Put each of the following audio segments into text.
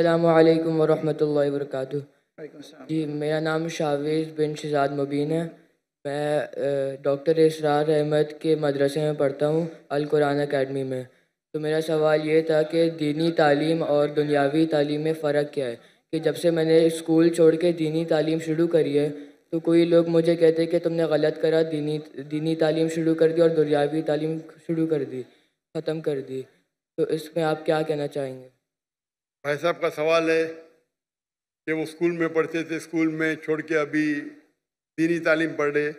अल्लाम वरहमल वरक जी मेरा नाम शावेज बिन शहजाद मुबीन है मैं डॉक्टर इसरार अहमद के मदरसे में पढ़ता हूँ अलकुरान अकेडमी में तो मेरा सवाल ये था कि दीनी तालीम और दुनियावी तालीम में फ़र्क क्या है कि जब से मैंने स्कूल छोड़ के दीनी तालीम शुरू करी है तो कोई लोग मुझे कहते कि तुमने गलत करा दीनी दीनी तालीम शुरू कर दी और दुनियावी तालीम शुरू कर दी ख़त्म कर दी तो इसमें आप क्या कहना चाहेंगे भाई साहब का सवाल है कि वो स्कूल में पढ़ते थे स्कूल में छोड़ के अभी दीनी तालीम पढ़ रहे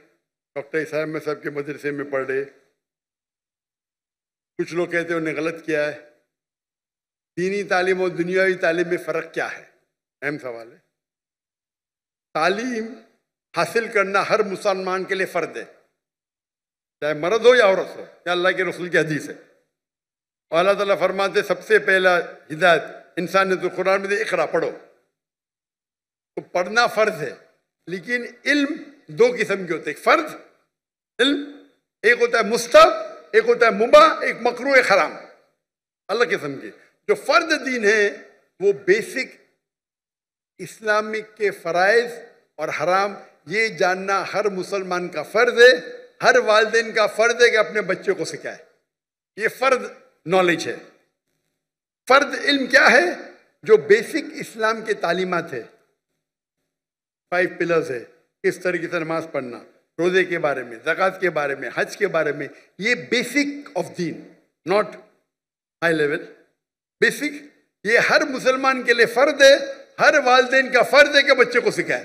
डॉक्टर साहब में साहब के मदरसे में पढ़ रहे कुछ लोग कहते हैं उन्हें गलत किया है दीनी तालीम और दुनियावी तालीम में फ़र्क क्या है अहम सवाल है तालीम हासिल करना हर मुसलमान के लिए फ़र्द है चाहे मर्द हो या औरत हो या अल्लाह के रसूल की हदीस है और अल्लाह ताला फरमाते सबसे पहला हिदायत इंसान ने तो कुरान में तो इकरा पढ़ो तो पढ़ना फर्ज है लेकिन इल्म दो किस्म के होते हैं फर्ज इल्म एक होता है मुस्तब एक होता है मुबा एक मकरू एक हराम अलग किस्म के जो फर्ज दीन है वो बेसिक इस्लामिक के फ़रज़ और हराम ये जानना हर मुसलमान का फ़र्ज है हर वालदेन का फ़र्ज है कि अपने बच्चे को सिखाए ये फ़र्ज नॉलेज है फर्द इल्म क्या है जो बेसिक इस्लाम के तालीमत है फाइव पिलर्स है किस तरीके से नमाज पढ़ना रोज़े के बारे में जक़ात के बारे में हज के बारे में ये बेसिक ऑफ दीन नॉट हाई लेवल बेसिक ये हर मुसलमान के लिए फ़र्द है हर वालदेन का फ़र्ज है कि बच्चे को सिखाए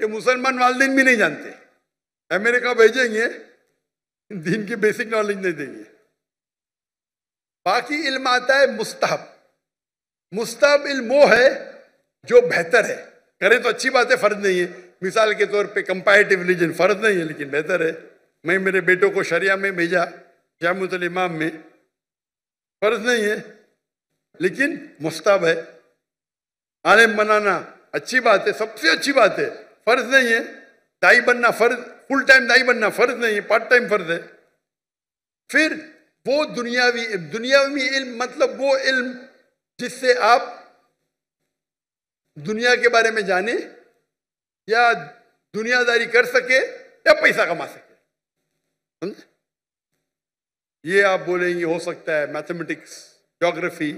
कि मुसलमान वालदेन भी नहीं जानते अमेरिका भेजेंगे दीन की बेसिक नॉलेज नहीं देंगे बाकी इल्म आता है मुस्तहब मुस्तबिल वो है जो बेहतर है करें तो अच्छी बात है फर्ज नहीं है मिसाल के तौर पे कंपैरेटिव रिलीजन फर्ज नहीं है लेकिन बेहतर है मैं मेरे बेटों को शरिया में भेजा जामुतल इमाम में फर्ज नहीं है लेकिन मुस्ताब है आलम बनाना अच्छी बात है सबसे अच्छी बात है फर्ज नहीं है दाई बनना फर्ज फुल टाइम दाई बनना फर्ज नहीं है पार्ट टाइम फर्ज है फिर वो दुनियावी दुनियावी इल्म मतलब वो इल्म जिससे आप दुनिया के बारे में जाने या दुनियादारी कर सके या पैसा कमा सके समझे ये आप बोलेंगे हो सकता है mathematics geography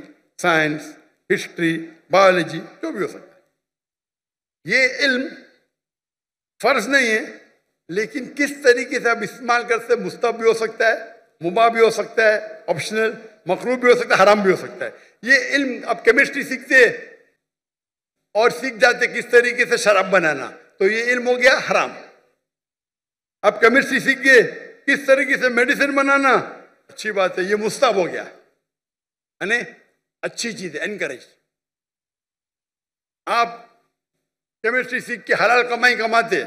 science history biology जो भी हो सकता है ये इल्म फर्ज नहीं है लेकिन किस तरीके से आप इस्तेमाल कर सकते मुस्तब भी हो सकता है मुबा भी हो सकता है ऑप्शनल मखरूब भी हो सकता है हराम भी हो सकता है ये इल्म अब केमिस्ट्री सीखते और सीख जाते किस तरीके से शराब बनाना तो ये इल्म हो गया हराम अब केमिस्ट्री सीख गए किस तरीके से मेडिसिन बनाना अच्छी बात है ये मुस्ताब हो गया है अच्छी चीज है एनकरेज आप केमिस्ट्री सीख के हलाल कमाई कमाते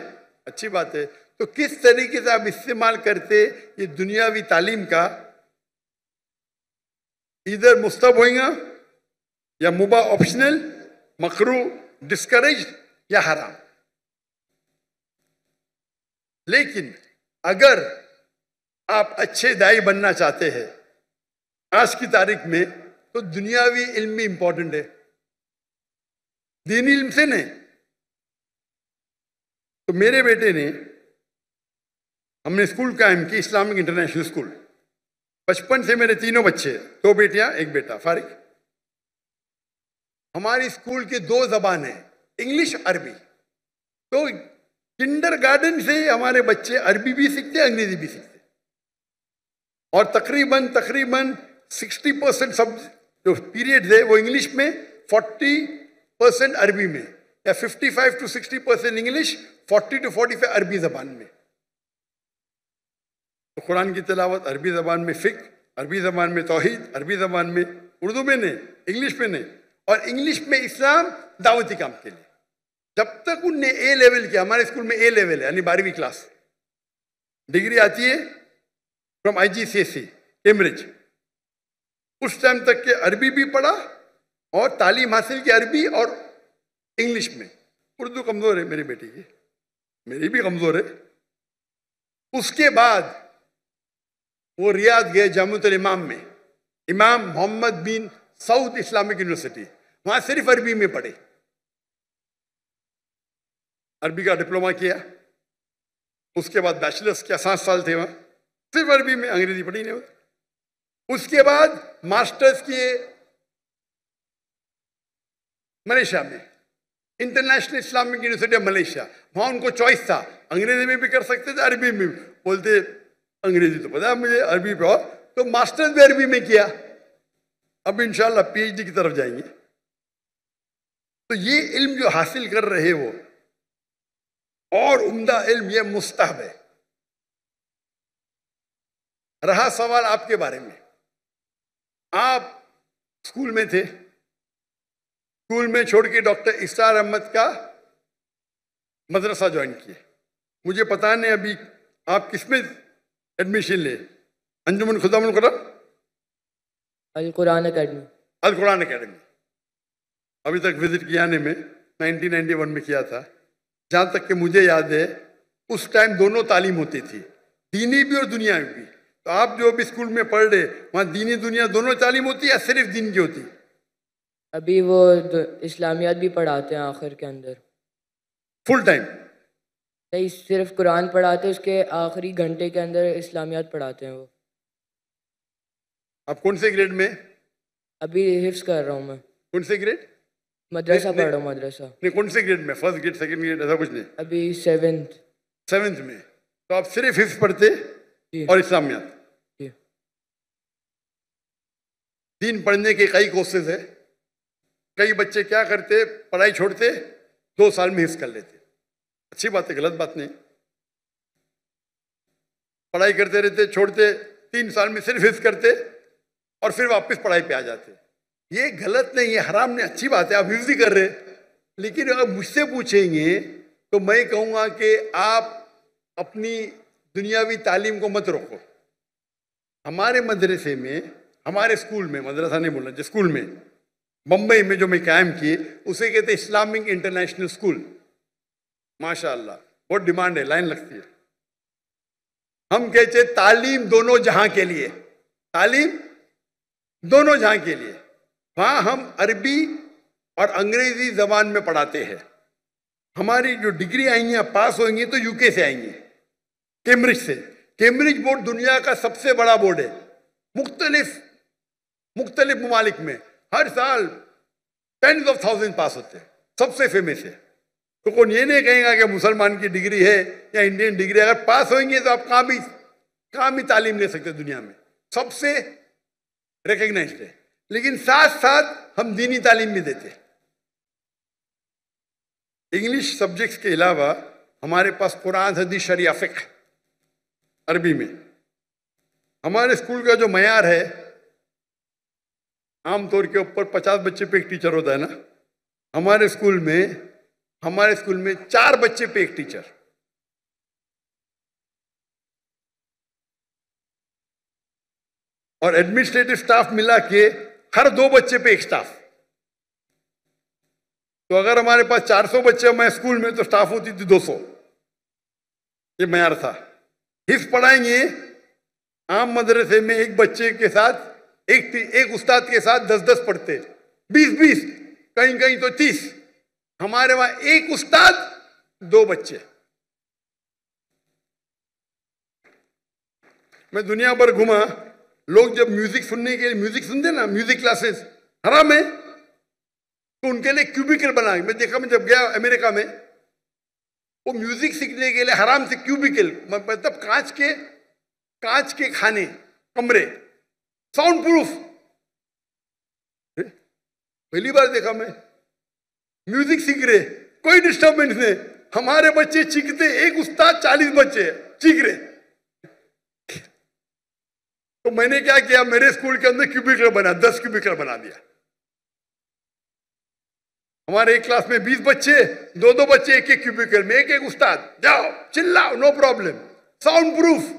अच्छी बात है तो किस तरीके से आप इस्तेमाल करते ये दुनियावी तालीम का either mustabhoinga या मुबा ऑप्शनल मकरू डिस्करेज या हराम लेकिन अगर आप अच्छे दाई बनना चाहते हैं आज की तारीख में तो दुनियावी इल्म भी इंपॉर्टेंट है दीन इल्म से नहीं तो मेरे बेटे ने हमने स्कूल कायम की इस्लामिक इंटरनेशनल स्कूल बचपन से मेरे तीनों बच्चे दो बेटियां एक बेटा फारिक हमारी स्कूल की दो जबान है इंग्लिश अरबी तो किंडर गार्डन से हमारे बच्चे अरबी भी सीखते अंग्रेजी भी सीखते और तकरीबन तकरीबन 60 परसेंट सब जो पीरियड है वो इंग्लिश में 40 परसेंट अरबी में या 55 टू 60 परसेंट इंग्लिश 40 टू 45 अरबी जबान में कुरान की तलावत अरबी ज़बान में फ़िक अरबी ज़बान में तोहद अरबी ज़बान में उर्दू में नहीं इंग्लिश में नहीं और इंग्लिश में इस्लाम दावती काम के लिए जब तक उनने ए लेवल किया हमारे स्कूल में ए लेवल है यानी बारहवीं क्लास डिग्री आती है from I G C S C Cambridge उस टाइम तक के अरबी भी पढ़ा और तालीम हासिल की अरबी और इंग्लिश में उर्दू कमज़ोर है मेरी बेटी की मेरी भी कमज़ोर है उसके बाद वो रियाद गए जामतल इमाम में Imam Muhammad bin Saud Islamic University वहां सिर्फ अरबी में पढ़े अरबी का डिप्लोमा किया उसके बाद बैचलर्स क्या सात साल थे वहां सिर्फ अरबी में अंग्रेजी पढ़ी नहीं होती उसके बाद मास्टर्स किए मलेशिया में International Islamic University of Malaysia वहां उनको चॉइस था अंग्रेजी में भी कर सकते थे अरबी में भी बोलते अंग्रेजी तो पता मुझे अरबी पे तो मास्टर्स भी अरबी में किया अब इंशाल्लाह पीएचडी की तरफ जाएंगे तो ये इल्म जो हासिल कर रहे वो और उम्दा इल्म ये मुस्तहब है रहा सवाल आपके बारे में आप स्कूल में थे स्कूल में छोड़ के डॉक्टर इसरार अहमद का मदरसा ज्वाइन किया मुझे पता नहीं अभी आप किस में एडमिशन ले अंजुमन खुदाम अलकुरान अकेडमी कुरान अकेडमी अभी तक विजिट किया ने में 1991 में किया था जहाँ तक कि मुझे याद है उस टाइम दोनों तालीम होती थी दीनी भी और दुनिया भी तो आप जो अभी स्कूल में पढ़ रहे वहाँ दीनी दुनिया दोनों तालीम होती है या सिर्फ दीन की होती अभी वो इस्लामियात भी पढ़ाते हैं आखिर के अंदर फुल टाइम नहीं सिर्फ कुरान पढ़ाते उसके आखिरी घंटे के अंदर इस्लामियात पढ़ाते हैं वो आप कौन से ग्रेड में अभी हिफ्स कर रहा हूँ मैं कौन से ग्रेड मदरसा पढ़ रहा हूँ मदरसा नहीं कौन से ग्रेड में फर्स्ट ग्रेड सेकंड ग्रेड ऐसा कुछ नहीं अभी सेवेंथ सेवेंथ में तो आप सिर्फ हिफ्स पढ़ते और इस्लामियात दिन पढ़ने के कई कोर्सेज है कई बच्चे क्या करते पढ़ाई छोड़ते दो साल में हिफ्स कर लेते अच्छी बात है गलत बात नहीं पढ़ाई करते रहते छोड़ते तीन साल में सिर्फ हिस्स करते और फिर वापस पढ़ाई पे आ जाते ये गलत नहीं है हराम नहीं अच्छी बात है आप हिफ्ज ही कर रहे लेकिन अगर मुझसे पूछेंगे तो मैं कहूँगा कि आप अपनी दुनियावी तालीम को मत रोको हमारे मदरसे में हमारे स्कूल में मदरसा नहीं बोलना स्कूल में बम्बई में जो मैं कायम किए उसे कहते इस्लामिक इंटरनेशनल स्कूल माशाल्लाह बहुत डिमांड है लाइन लगती है हम कहते तालीम दोनों जहां के लिए तालीम दोनों जहां के लिए वहां हम अरबी और अंग्रेजी जबान में पढ़ाते हैं हमारी जो डिग्री आएंगी या पास होंगी तो यूके से आएंगी कैम्ब्रिज से कैम्ब्रिज बोर्ड दुनिया का सबसे बड़ा बोर्ड है मुख्तलिफ मुख्तलिफ ममालिक में हर साल टेन्स ऑफ थाउजेंड पास होते हैं सबसे फेमस है तो कौन ये नहीं कहेगा कि मुसलमान की डिग्री है या इंडियन डिग्री अगर पास होंगे तो आप कहाँ भी कहाँ भी तालीम ले सकते दुनिया में सबसे रिकग्नाइज है लेकिन साथ साथ हम दीनी तालीम भी देते इंग्लिश सब्जेक्ट्स के अलावा हमारे पास कुरान हदीस शरिया फ़िक अरबी में हमारे स्कूल का जो मैार है आमतौर के ऊपर पचास बच्चे पे एक टीचर होता है ना हमारे स्कूल में हमारे स्कूल में चार बच्चे पे एक टीचर और एडमिनिस्ट्रेटिव स्टाफ मिला के हर दो बच्चे पे एक स्टाफ तो अगर हमारे पास 400 बच्चे मैं स्कूल में तो स्टाफ होती थी 200 ये मैार था हिस्स पढ़ाएंगे आम मदरसे में एक बच्चे के साथ एक एक उस्ताद के साथ दस दस पढ़ते बीस बीस कहीं कहीं तो तीस हमारे वहां एक उस्ताद दो बच्चे मैं दुनिया भर घुमा लोग जब म्यूजिक सुनने के लिए म्यूजिक सुनते ना म्यूजिक क्लासेस हराम है तो उनके लिए क्यूबिकल बना मैं देखा मैं जब गया अमेरिका में वो म्यूजिक सीखने के लिए हराम से क्यूबिकल मतलब कांच के कांच के खाने कमरे साउंड प्रूफ पहली बार देखा मैं म्यूजिक सीख रहे कोई डिस्टर्बेंस नहीं हमारे बच्चे चीखते एक उस्ताद चालीस बच्चे चीख रहे तो मैंने क्या किया मेरे स्कूल के अंदर क्यूबिकल बना दस क्यूबिकल बना दिया हमारे एक क्लास में बीस बच्चे दो दो बच्चे एक एक क्यूबिकल में एक एक उस्ताद जाओ चिल्लाओ नो प्रॉब्लम साउंड प्रूफ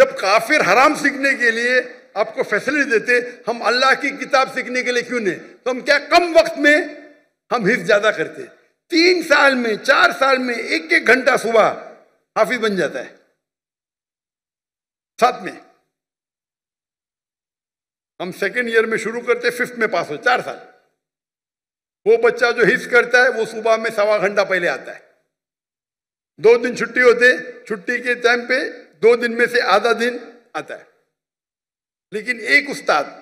जब काफिर हराम सीखने के लिए आपको फैसिलिटी देते हम अल्लाह की किताब सीखने के लिए क्यों नहीं तो हम क्या कम वक्त में हम हिफ ज़्यादा करते तीन साल में चार साल में एक एक घंटा सुबह हाफिज बन जाता है साथ में हम सेकेंड ईयर में शुरू करते फिफ्थ में पास हो चार साल वो बच्चा जो हिफ करता है वो सुबह में सवा घंटा पहले आता है दो दिन छुट्टी होते छुट्टी के टाइम पे दो दिन में से आधा दिन आता है लेकिन एक उस्ताद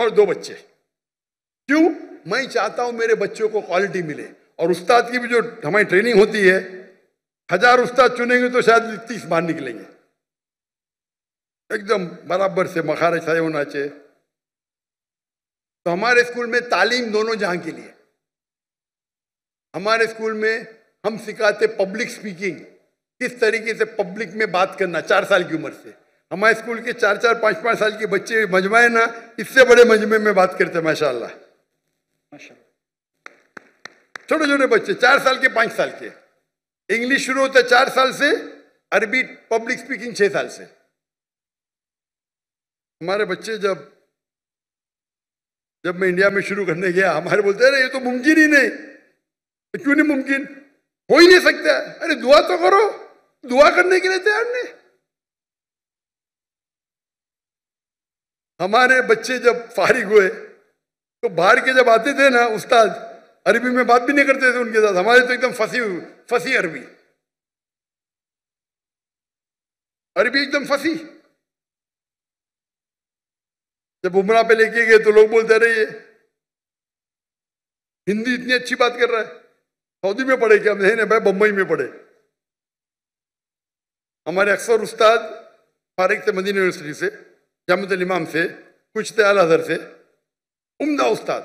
और दो बच्चे क्यों मैं चाहता हूं मेरे बच्चों को क्वालिटी मिले और उस्ताद की भी जो हमारी ट्रेनिंग होती है हजार उस्ताद चुनेंगे तो शायद तीस बाहर निकलेंगे एकदम बराबर से मखार छाए होना चाहिए तो हमारे स्कूल में तालीम दोनों जहां के लिए हमारे स्कूल में हम सिखाते पब्लिक स्पीकिंग किस तरीके से पब्लिक में बात करना चार साल की उम्र से हमारे स्कूल के चार चार पाँच पाँच साल के बच्चे मजमा ना इससे बड़े मजमे में बात करते हैं माशाल्लाह छोटे छोटे बच्चे चार साल के पाँच साल के इंग्लिश शुरू होता है चार साल से अरबी पब्लिक स्पीकिंग छः साल से हमारे बच्चे जब जब मैं इंडिया में शुरू करने गया हमारे बोलते अरे ये तो मुमकिन ही नहीं क्यों नहीं मुमकिन हो ही नहीं सकता अरे दुआ तो करो दुआ करने के लिए तैयार नहीं हमारे बच्चे जब फारिग हुए तो बाहर के जब आते थे ना उस्ताद अरबी में बात भी नहीं करते थे उनके साथ हमारे तो एकदम फंसी फंसी अरबी अरबी एकदम फंसी जब उमरा पे लेके गए तो लोग बोलते रहे ये हिंदी इतनी अच्छी बात कर रहा है सऊदी में पढ़े क्या नहीं भाई बम्बई में पढ़े हमारे अक्सर उस्ताद फारिक थे मदीना यूनिवर्सिटी से जामत इमाम से कुछ दयाल हजर से उमदा उस्ताद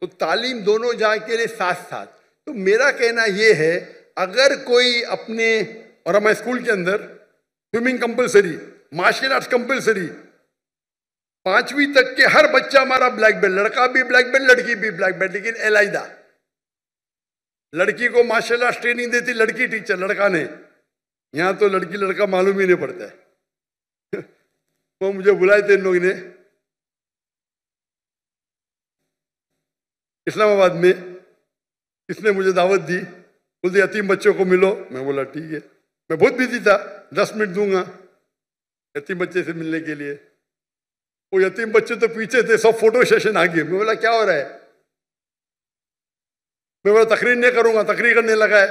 तो तालीम दोनों जहाँ के लिए साथ साथ तो मेरा कहना ये है अगर कोई अपने और हमारे स्कूल के अंदर swimming compulsory martial arts compulsory पांचवी तक के हर बच्चा हमारा ब्लैक बेल्ट लड़का भी ब्लैक बेल्ट लड़की भी ब्लैक बेल्ट लेकिन एलाइदा लड़की को मार्शल आर्ट्स ट्रेनिंग देती लड़की टीचर लड़का ने यहाँ तो लड़की लड़का मालूम ही नहीं पड़ता है वो तो मुझे बुलाए थे इन लोगों ने इस्लामाबाद में इसने मुझे दावत दी दिया यतीम बच्चों को मिलो मैं बोला ठीक है मैं बहुत बिजी था दस मिनट दूंगा यतीम बच्चे से मिलने के लिए वो यतीम बच्चे तो पीछे थे सब फोटो सेशन आ गए मैं बोला क्या हो रहा है मैं बोला तकरीर नहीं करूंगा तकरीर करने लगा है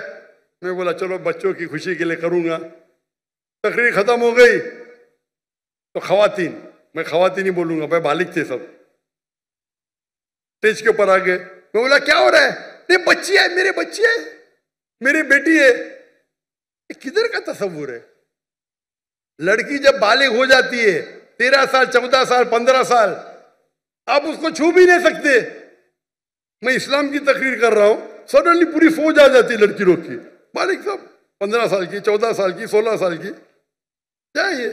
मैं बोला चलो बच्चों की खुशी के लिए करूंगा तकरीर खत्म हो गई तो खातिन मैं खातिन ही बोलूंगा भाई मालिक थे सब स्टेज के ऊपर आ गए मैं बोला क्या हो रहा है नहीं बच्ची है मेरी बच्ची है मेरी बेटी है किधर का तस्वूर है लड़की जब बालिग हो जाती है तेरह साल चौदह साल पंद्रह साल आप उसको छू भी नहीं सकते मैं इस्लाम की तकरीर कर रहा हूं सडनली पूरी फौज आ जाती है लड़की रोक की बालिक साहब पंद्रह साल की चौदह साल की सोलह साल की क्या ये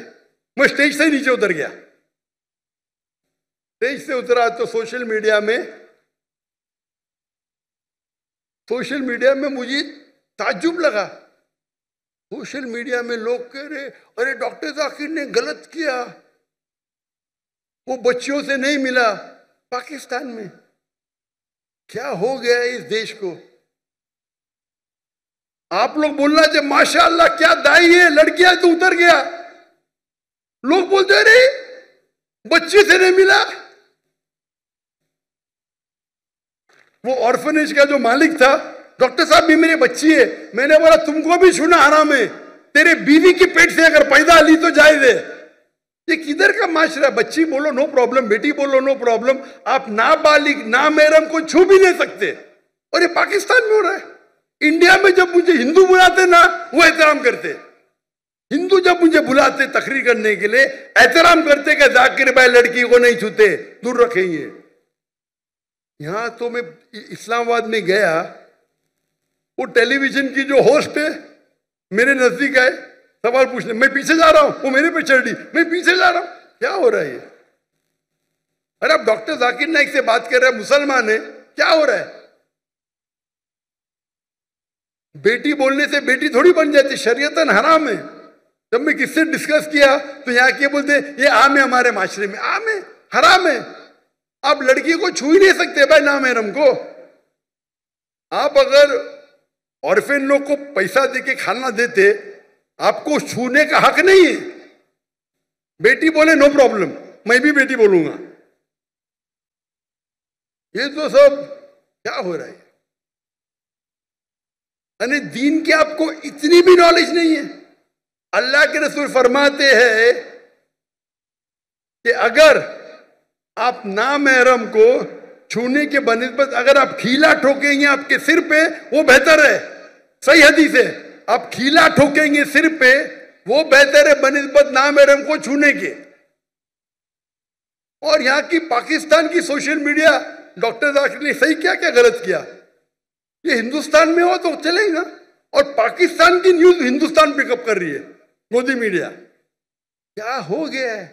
मैं स्टेज से नीचे उतर गया स्टेज से उतरा तो सोशल मीडिया में सोशल मीडिया में मुझे ताजुब लगा सोशल मीडिया में लोग कह रहे अरे डॉक्टर जाकिर ने गलत किया वो बच्चियों से नहीं मिला पाकिस्तान में क्या हो गया इस देश को आप लोग बोलना चाहे माशाल्लाह क्या दाई है लड़कियां तो उतर गया लोग बोलते नहीं बच्चे से नहीं मिला वो ऑर्फनेज का जो मालिक था डॉक्टर साहब भी मेरी बच्ची है मैंने बोला तुमको भी छूना आराम है तेरे बीवी के पेट से अगर पैदा ली तो जाए दे ये किधर का माशरा बच्ची बोलो नो प्रॉब्लम बेटी बोलो नो प्रॉब्लम आप ना बालिक ना मेरम को छू भी नहीं सकते और ये पाकिस्तान में हो रहा है इंडिया में जब मुझे हिंदू बुलाते ना वो एहतराम करते हिंदू जब मुझे बुलाते तकरीर करने के लिए एहतराम करते कि जाकिर भाई लड़की को नहीं छूते दूर रखेंगे यहां तो मैं इस्लामाबाद में गया वो टेलीविजन की जो होस्ट है मेरे नजदीक आए सवाल पूछने मैं पीछे जा रहा हूं वो मेरे पे चढ़ ली मैं पीछे जा रहा हूं क्या हो रहा है ये अरे आप डॉक्टर जाकिर नाइक से बात कर रहे हैं मुसलमान है क्या हो रहा है बेटी बोलने से बेटी थोड़ी बन जाती शरीयतन हराम है जब मैं किससे डिस्कस किया तो यहाँ क्या बोलते ये आम है हमारे माशरे में आम है हराम है आप लड़की को छू ही नहीं सकते भाई नाम है को आप अगर ऑर्फेन लोग को पैसा दे के खाना देते आपको छूने का हक नहीं है बेटी बोले नो प्रॉब्लम मैं भी बेटी बोलूंगा ये तो सब क्या हो रहा है दीन की आपको इतनी भी नॉलेज नहीं है अल्लाह के रसूल फरमाते हैं कि अगर आप नामहरम को छूने के बनस्बत अगर आप खीला ठोकेंगे आपके सिर पे वो बेहतर है सही हदीस है आप खीला ठोकेंगे सिर पे वो बेहतर है बनस्बत नामहरम को छूने के और यहाँ की पाकिस्तान की सोशल मीडिया डॉक्टर जाकिर ने सही क्या क्या गलत किया ये हिंदुस्तान में हो तो चलेगा और पाकिस्तान की न्यूज हिंदुस्तान पिकअप कर रही है मोदी मीडिया क्या हो गया है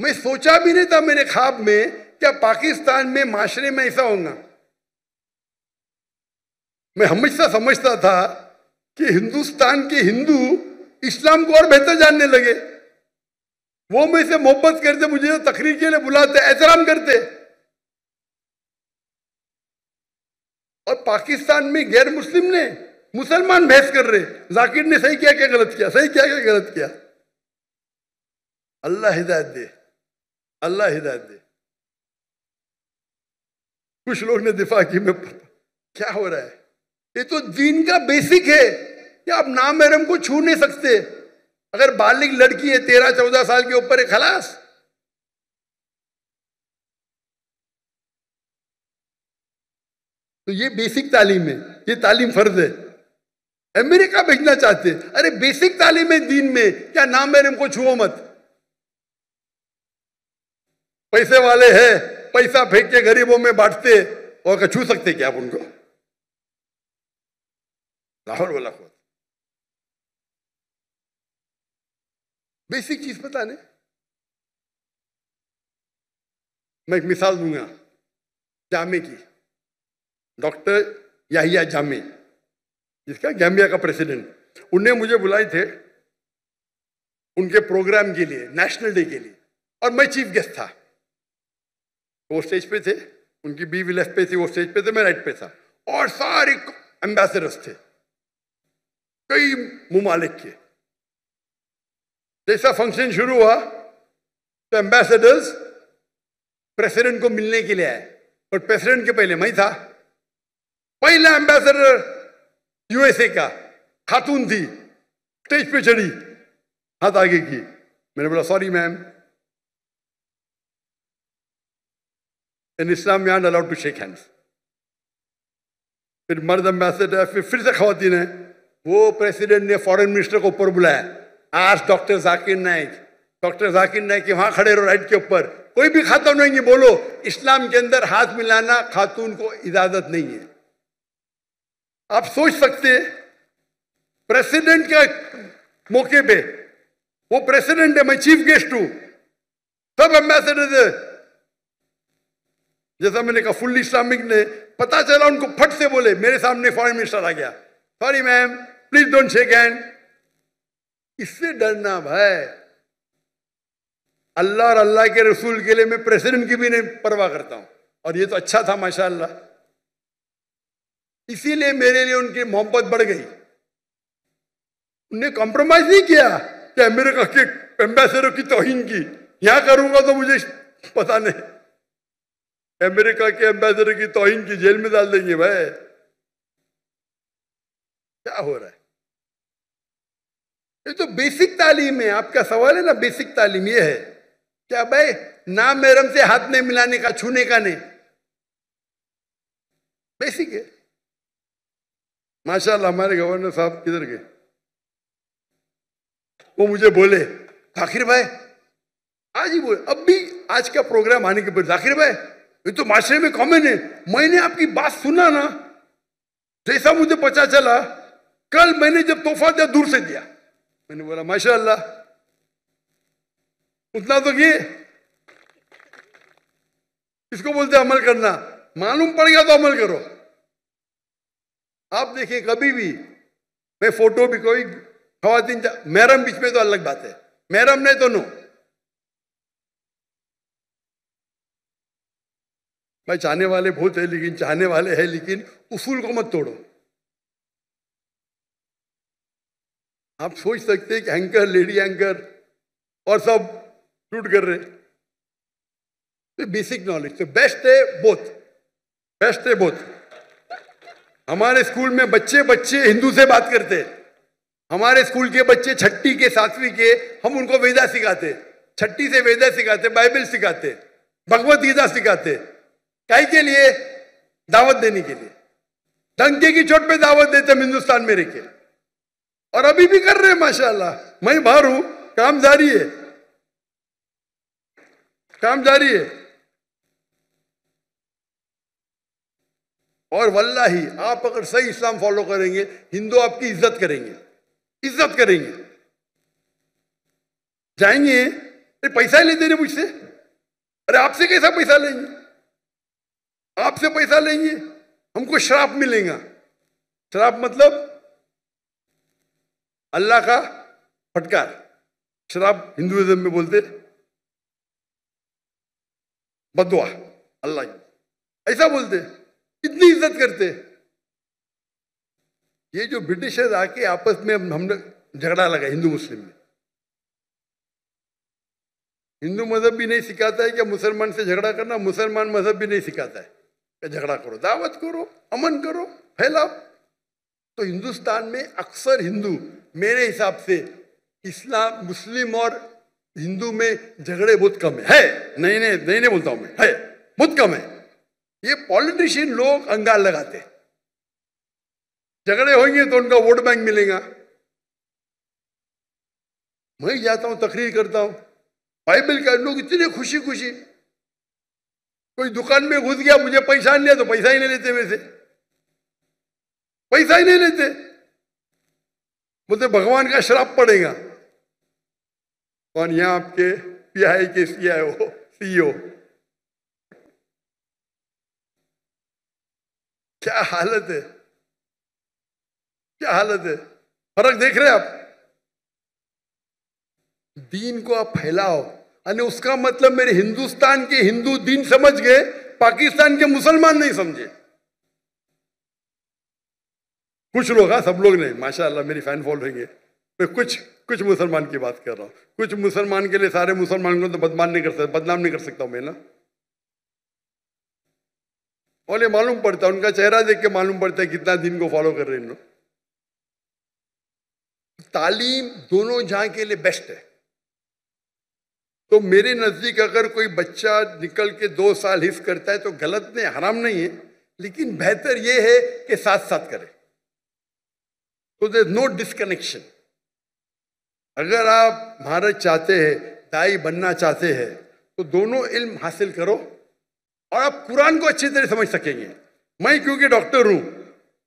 मैं सोचा भी नहीं था मेरे ख्वाब में क्या पाकिस्तान में माशरे में ऐसा होगा मैं हमेशा समझता था कि हिंदुस्तान के हिंदू इस्लाम को और बेहतर जानने लगे वो मैं से मोहब्बत करते मुझे तकरीर के लिए बुलाते एहतराम करते और पाकिस्तान में गैर मुस्लिम ने मुसलमान बहस कर रहे जाकिर ने सही किया क्या गलत किया सही किया क्या गलत किया अल्लाह हिदायत दे अल्लाह हिदायत दे कुछ लोग ने दिफा की मैं क्या हो रहा है ये तो दीन का बेसिक है कि आप नाम महरम को छू नहीं सकते अगर बालिक लड़की है तेरह चौदह साल के ऊपर है खलास तो ये बेसिक तालीम है ये तालीम फर्ज है अमेरिका भेजना चाहते अरे बेसिक तालीम है दीन में क्या नाम मेरे को छुओ मत पैसे वाले हैं पैसा फेंक के गरीबों में बांटते और छू सकते क्या आप उनको लाहौर वाला खुद बेसिक चीज पता नहीं मैं एक मिसाल दूंगा जामे की डॉक्टर याहिया जामे जिसका गैम्बिया का प्रेसिडेंट उनने मुझे बुलाए थे उनके प्रोग्राम के लिए नेशनल डे के लिए और मैं चीफ गेस्ट था वो स्टेज पे थे उनकी बीवी लेफ्ट पे थी वो स्टेज पे थे मैं राइट पे था और सारे एम्बेसडर्स थे कई ममालिक के जैसा फंक्शन शुरू हुआ तो एम्बेसडर्स प्रेसिडेंट को मिलने के लिए आए और प्रेसिडेंट के पहले मैं था पहला एम्बेसडर यूएसए का खातून थी स्टेज पे चढ़ी हाथ आगे की मैंने बोला सॉरी मैम इन इस्लाम में are allowed to shake hands फिर मर्द अम्बेसडर फिर फिर से खातन है वो प्रेसिडेंट ने फॉरेन मिनिस्टर को ऊपर बुलाया आज डॉक्टर जाकिर नायक डॉक्टर जाकिर नायक के वहां खड़े रहो राइट के ऊपर कोई भी खाता नहीं बोलो इस्लाम के अंदर हाथ मिलाना खातून को इजाजत नहीं है आप सोच सकते हैं प्रेसिडेंट के मौके पे वो प्रेसिडेंट है मैं चीफ गेस्ट हूं सब एम्बेसडर थे जैसा मैंने कहा फुल्ली इस्लामिक ने पता चला उनको फट से बोले मेरे सामने फॉरेन मिनिस्टर आ गया sorry ma'am please don't shake hand इससे डरना भाई अल्लाह और अल्लाह के रसूल के लिए मैं प्रेसिडेंट की भी नहीं परवाह करता हूं और ये तो अच्छा था माशाल्लाह इसीलिए मेरे लिए उनकी मोहब्बत बढ़ गई उन्हें कॉम्प्रोमाइज नहीं किया कि अमेरिका के एम्बेसडर की तोहिन की यहां करूंगा तो मुझे पता नहीं अमेरिका के एम्बेसडर की तोहिन की जेल में डाल देंगे भाई क्या हो रहा है ये तो बेसिक तालीम है आपका सवाल है ना बेसिक तालीम ये है क्या भाई ना मेरम से हाथ नहीं मिलाने का छूने का नहीं बेसिक है माशाल्लाह हमारे गवर्नर साहब किधर गए वो मुझे बोले जाकिर भाई आज ही बोले अब भी आज का प्रोग्राम आने के बाद जाकिर भाई ये तो माशरे में कॉमन है मैंने आपकी बात सुना ना जैसा तो मुझे पता चला कल मैंने जब तोहफा दिया दूर से दिया मैंने बोला माशाल्लाह उतना तो ये इसको बोलते अमल करना मालूम पड़ गया तो अमल करो आप देखिए कभी भी मैं फोटो भी कोई खातिन मैरम बीच में तो अलग बात है मैरम ने तो नो मैं चाहने वाले बहुत है लेकिन चाहने वाले है लेकिन उसूल को मत तोड़ो आप सोच सकते हैं कि एंकर लेडी एंकर और सब शूट कर रहे तो बेसिक नॉलेज तो बेस्ट है बोथ बेस्ट है बोथ हमारे स्कूल में बच्चे बच्चे हिंदू से बात करते हमारे स्कूल के बच्चे छठी के सातवीं के हम उनको वेदा सिखाते छठी से वेदा सिखाते बाइबल सिखाते भगवत गीता सिखाते कई के लिए दावत देने के लिए दंगे की चोट पे दावत देते हम हिंदुस्तान में रहकर और अभी भी कर रहे हैं माशाल्लाह मैं बाहर हूं काम जारी है काम जारी है और वल्ला ही आप अगर सही इस्लाम फॉलो करेंगे हिंदू आपकी इज्जत करेंगे इज्जत करेंगे जाएंगे अरे पैसा ही लेते देने मुझसे अरे आपसे कैसा पैसा लेंगे आपसे पैसा लेंगे हमको श्राप मिलेगा श्राप मतलब अल्लाह का फटकार श्राप हिंदुज़म में बोलते बदवा अल्लाह ऐसा बोलते इतनी इज्जत करते ये जो ब्रिटिशर्स आके आपस में हमने झगड़ा लगा हिंदू मुस्लिम में हिंदू मजहब भी नहीं सिखाता है कि मुसलमान से झगड़ा करना मुसलमान मजहब भी नहीं सिखाता है क्या झगड़ा करो दावत करो अमन करो फैलाओ तो हिंदुस्तान में अक्सर हिंदू मेरे हिसाब से इस्लाम मुस्लिम और हिंदू में झगड़े बहुत कम है, है। नहीं नहीं नहीं नहीं बोलता हूं मैं है बहुत कम है ये पॉलिटिशियन लोग अंगार लगाते झगड़े होंगे तो उनका वोट बैंक मिलेगा मैं जाता हूं तकरीर करता हूं बाइबल का लोग इतने खुशी खुशी कोई दुकान में घुस गया मुझे पैसा नहीं तो पैसा ही नहीं लेते मेरे से पैसा ही नहीं लेते मुझे भगवान का श्राप पड़ेगा और यहां आपके पी आई के सी आई ओ सीईओ क्या हालत है क्या हालत है फर्क देख रहे हैं आप दीन को आप फैलाओ अरे उसका मतलब मेरे हिंदुस्तान के हिंदू दीन समझ गए पाकिस्तान के मुसलमान नहीं समझे कुछ लोग हाँ सब लोग नहीं माशाल्लाह मेरी फैन फॉलोइंग है मैं कुछ कुछ मुसलमान की बात कर रहा हूँ कुछ मुसलमान के लिए सारे मुसलमान को तो बदनाम नहीं कर सकता बदनाम नहीं कर सकता मैं ना बोले मालूम पड़ता है उनका चेहरा देख के मालूम पड़ता है कितना दिन को फॉलो कर रहे हैं लोग तालीम दोनों जहां के लिए बेस्ट है तो मेरे नज़दीक अगर कोई बच्चा निकल के दो साल हिस्स करता है तो गलत नहीं हराम नहीं है लेकिन बेहतर यह है कि साथ साथ करें तो देर नो डिस्कनेक्शन अगर आप भारत चाहते हैं दाई बनना चाहते हैं तो दोनों इल्म हासिल करो और आप कुरान को अच्छी तरह समझ सकेंगे मैं क्योंकि डॉक्टर हूं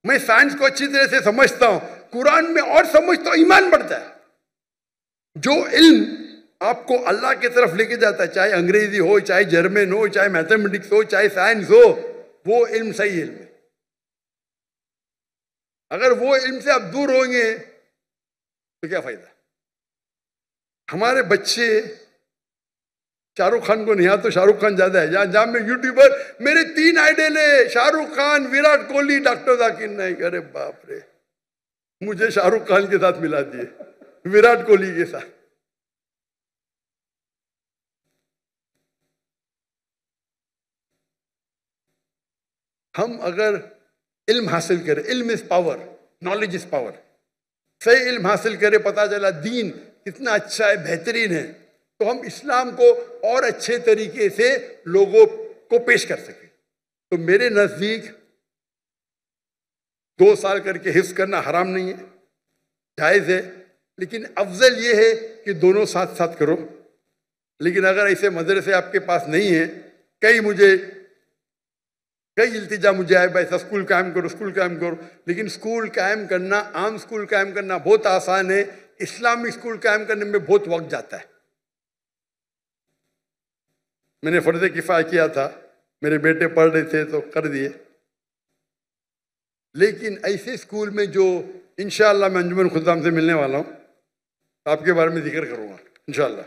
मैं साइंस को अच्छी तरह से समझता हूं कुरान में और समझता हूं ईमान बढ़ता है जो इल्म आपको अल्लाह की तरफ लेके जाता है चाहे अंग्रेजी हो चाहे जर्मन हो चाहे मैथमेटिक्स हो चाहे साइंस हो वो इल्म सही इल्म है अगर वो इल्म से आप दूर होंगे तो क्या फायदा हमारे बच्चे शाहरुख खान को नहीं आता तो शाहरुख खान ज्यादा है जहाँ जहाँ मैं यूट्यूबर मेरे तीन आइडल है शाहरुख खान विराट कोहली डॉक्टर जाकिर नाइक अरे बाप रे मुझे शाहरुख खान के साथ मिला दिए विराट कोहली के साथ हम अगर इल्म हासिल करें इल्म is power knowledge is power सही इल्म हासिल करें पता चला दीन कितना अच्छा है बेहतरीन है तो हम इस्लाम को और अच्छे तरीके से लोगों को पेश कर सकें तो मेरे नज़दीक दो साल करके हिफ्स करना हराम नहीं है जायज़ है लेकिन अफजल ये है कि दोनों साथ साथ करो लेकिन अगर ऐसे मदरसे आपके पास नहीं है कई मुझे कई इल्तिजा मुझे आए भाई स्कूल कायम करो स्कूल कायम करो लेकिन स्कूल कायम करना आम स्कूल कायम करना बहुत आसान है इस्लामिक स्कूल कायम करने में बहुत वक्त जाता है मैंने फर्ज किफ़ा किया था मेरे बेटे पढ़ रहे थे तो कर दिए लेकिन ऐसे स्कूल में जो इन मैं अंजुमन खुदाम से मिलने वाला हूँ आपके बारे में जिक्र करूँगा इन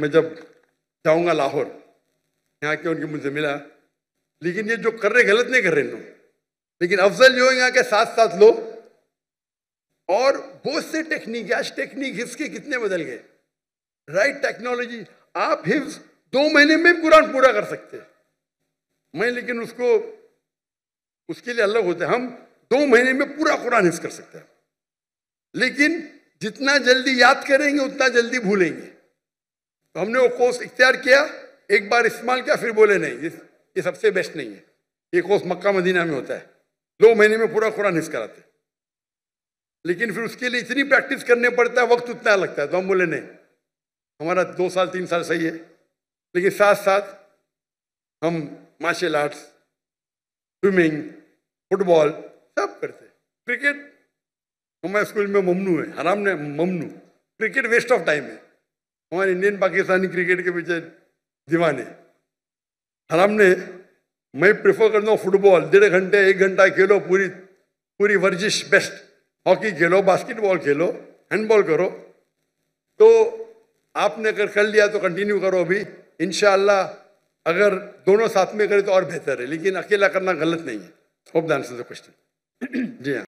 मैं जब जाऊँगा लाहौर यहाँ के उनके मुझसे मिला लेकिन ये जो कर रहे गलत नहीं कर रहे लोग लेकिन अफजल जो है यहाँ के साथ साथ लोग और बहुत से टेक्निक आज टेक्निक इसके कितने बदल गए राइट टेक्नोलॉजी आप हिफ्स दो महीने में कुरान पूरा कर सकते हैं मैं लेकिन उसको उसके लिए अलग होता है हम दो महीने में पूरा कुरान हिफ्स कर सकते हैं लेकिन जितना जल्दी याद करेंगे उतना जल्दी भूलेंगे तो हमने वो कोर्स इख्तियार किया एक बार इस्तेमाल किया फिर बोले नहीं ये सबसे बेस्ट नहीं है ये कोर्स मक्का मदीना में होता है दो महीने में पूरा कुरान हिस्स कराते लेकिन फिर उसके लिए इतनी प्रैक्टिस करने पड़ता है वक्त उतना लगता है तो हम बोले नहीं हमारा दो साल तीन साल सही है लेकिन साथ साथ हम मार्शल आर्ट्स स्विमिंग फुटबॉल सब करते हैं क्रिकेट हमारे स्कूल में ममनू है हराम ने ममनू क्रिकेट वेस्ट ऑफ टाइम है हमारे इंडियन पाकिस्तानी क्रिकेट के पीछे दीवाने हराम ने मैं प्रेफर करता हूँ फुटबॉल डेढ़ घंटे एक घंटा खेलो पूरी पूरी वर्जिश बेस्ट हॉकी खेलो बास्केटबॉल खेलो हैंडबॉल करो तो आपने अगर कर लिया तो कंटिन्यू करो अभी इन अगर दोनों साथ में करें तो और बेहतर है लेकिन अकेला करना गलत नहीं है hope the answer the question जी हाँ